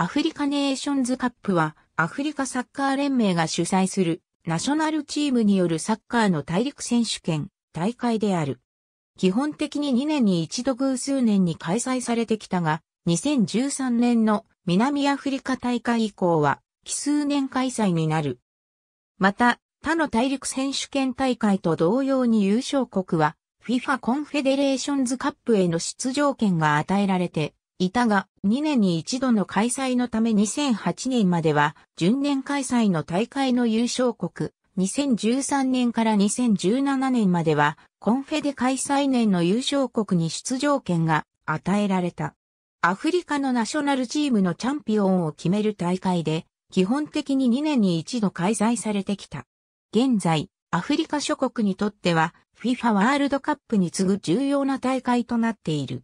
アフリカネーションズカップは、アフリカサッカー連盟が主催する、ナショナルチームによるサッカーの大陸選手権、大会である。基本的に2年に一度偶数年に開催されてきたが、2013年の南アフリカ大会以降は、奇数年開催になる。また、他の大陸選手権大会と同様に優勝国は、FIFA コンフェデレーションズカップへの出場権が与えられて、いたが、2年に一度の開催のため2008年までは、準年開催の大会の優勝国、2013年から2017年までは、コンフェで開催年の優勝国に出場権が与えられた。アフリカのナショナルチームのチャンピオンを決める大会で、基本的に2年に一度開催されてきた。現在、アフリカ諸国にとっては FIFA ワールドカップに次ぐ重要な大会となっている。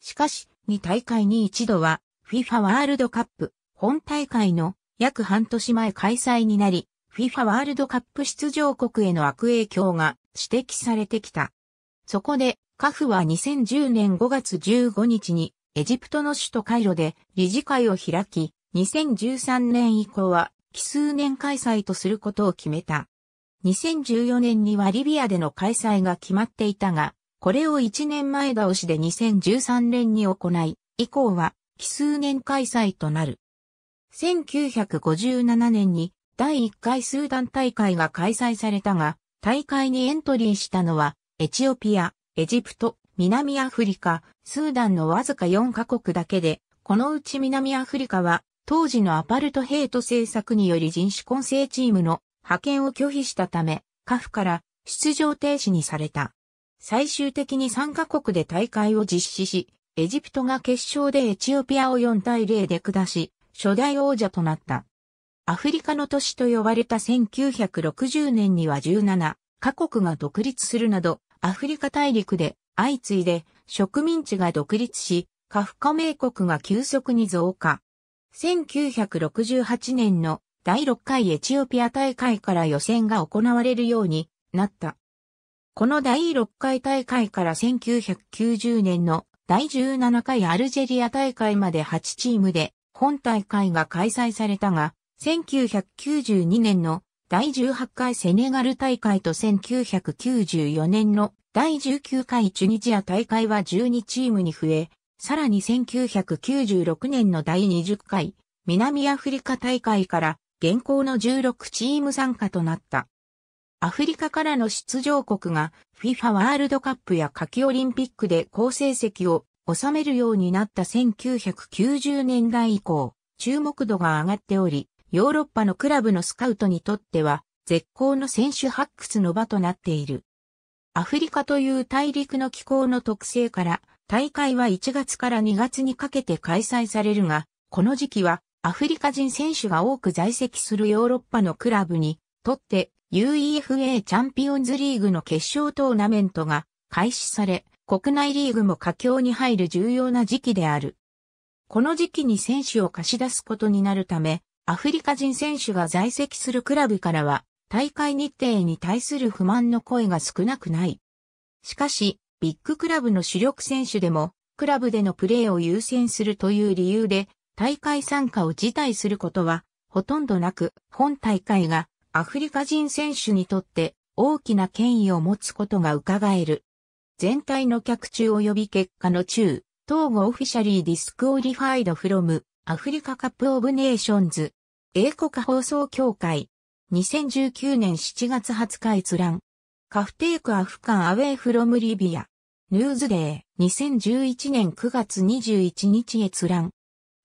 しかし、に大会に一度は FIFA ワールドカップ本大会の約半年前開催になり、FIFA ワールドカップ出場国への悪影響が指摘されてきた。そこで、カフは2010年5月15日にエジプトの首都カイロで理事会を開き、2013年以降は奇数年開催とすることを決めた。2014年にはリビアでの開催が決まっていたが、これを1年前倒しで2013年に行い、以降は奇数年開催となる。1957年に第1回スーダン大会が開催されたが、大会にエントリーしたのは、エチオピア、エジプト、南アフリカ、スーダンのわずか4カ国だけで、このうち南アフリカは、当時のアパルトヘイト政策により人種混成チームの派遣を拒否したため、カフから出場停止にされた。最終的に3カ国で大会を実施し、エジプトが決勝でエチオピアを4対0で下し、初代王者となった。アフリカの都市と呼ばれた1960年には17カ国が独立するなど、アフリカ大陸で相次いで植民地が独立し、カフカ名国が急速に増加。1968年の第6回エチオピア大会から予選が行われるようになった。この第6回大会から1990年の第17回アルジェリア大会まで8チームで本大会が開催されたが、1992年の第18回セネガル大会と1994年の第19回チュニジア大会は12チームに増え、さらに1996年の第20回南アフリカ大会から現行の16チーム参加となった。アフリカからの出場国が FIFA ワールドカップや夏季オリンピックで好成績を収めるようになった1990年代以降、注目度が上がっており、ヨーロッパのクラブのスカウトにとっては絶好の選手発掘の場となっている。アフリカという大陸の気候の特性から大会は1月から2月にかけて開催されるが、この時期はアフリカ人選手が多く在籍するヨーロッパのクラブにとって UEFA チャンピオンズリーグの決勝トーナメントが開始され、国内リーグも佳境に入る重要な時期である。この時期に選手を貸し出すことになるため、アフリカ人選手が在籍するクラブからは、大会日程に対する不満の声が少なくない。しかし、ビッグクラブの主力選手でも、クラブでのプレーを優先するという理由で、大会参加を辞退することは、ほとんどなく、本大会がアフリカ人選手にとって大きな権威を持つことが伺える。全体の客中及び結果の中、東部オフィシャリーディスクオリファイドフロムアフリカカップオブネーションズ英国放送協会2019年7月20日閲覧カフテイクアフカンアウェイフロムリビアヌーズデー2011年9月21日閲覧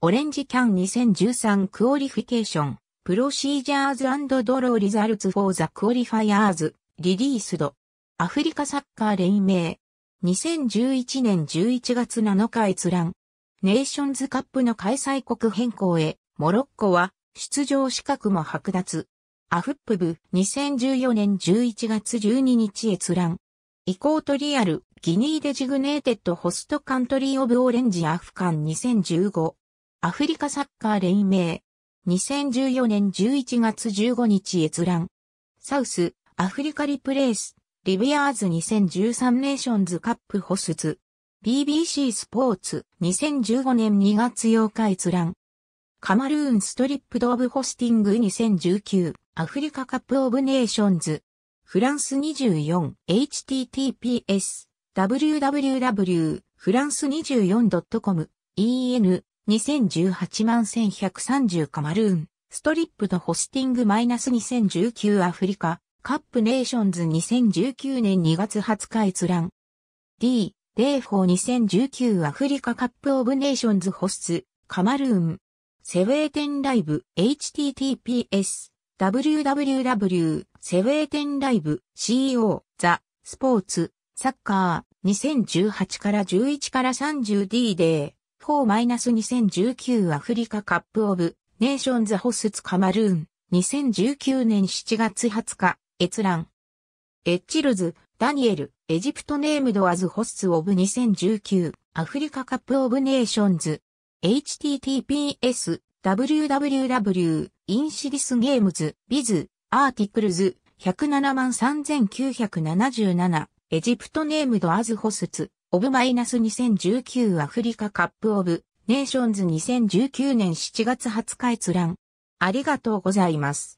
オレンジキャン2013クオリフィケーション Procedures and Draw Results for the Qualifiers, Released アフリカサッカー連盟2011年11月7日閲覧ネーションズカップの開催国変更へモロッコは出場資格も剥奪アフップ部2014年11月12日閲覧イコートリアルギニーデジグネーテッドホストカントリーオブオレンジアフカン2015アフリカサッカー連盟2014年11月15日閲覧。サウス、アフリカリプレイス、リビアーズ2013ネーションズカップホスツ。BBC スポーツ、2015年2月8日閲覧。カマルーンストリップドオブホスティング2019、アフリカカップオブネーションズ。フランス 24https www フランス 24.com en 2018万1130カマルーン、ストリップのホスティングマイナス2019アフリカ、カップネーションズ2019年2月20日閲覧。D、デーフォー2019アフリカカップオブネーションズホス、カマルーン。セウェーテンライブ、https、www、セウェーテンライブ、co、ザ、スポーツ、サッカー、2018から11から 30D デー。4-2019アフリカカップオブネーションズホスツカマルーン2019年7月20日閲覧エッチルズダニエルエジプトネームドアズホスツオブ2019アフリカカップオブネーションズ https www インシリスゲームズビズアーティクルズ107 3977エジプトネームドアズホスツオブマイナス2019アフリカカップオブネーションズ2019年7月20日閲覧。ありがとうございます。